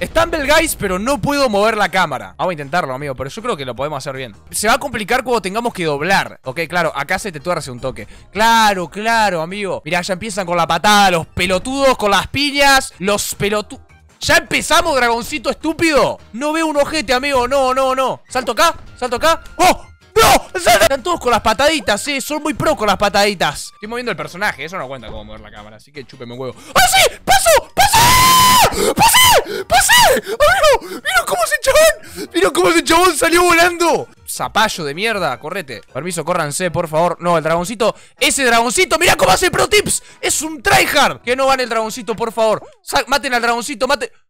Están guys, pero no puedo mover la cámara Vamos a intentarlo, amigo, pero yo creo que lo podemos hacer bien Se va a complicar cuando tengamos que doblar Ok, claro, acá se te tuerce un toque Claro, claro, amigo Mirá, ya empiezan con la patada los pelotudos, con las piñas Los pelotu... ¡Ya empezamos, dragoncito estúpido! No veo un ojete, amigo, no, no, no Salto acá, salto acá ¡Oh! ¡No! Están todos con las pataditas, eh. Son muy pro con las pataditas. Estoy moviendo el personaje, eso no cuenta cómo mover la cámara, así que chúpeme un huevo. ¡Ah, sí! ¡Paso! ¡Mira cómo ese chabón salió volando! Zapallo de mierda, correte. Permiso, córranse, por favor. No, el dragoncito. Ese dragoncito, Mira cómo hace pro tips. Es un tryhard. Que no van el dragoncito, por favor. maten al dragoncito, maten.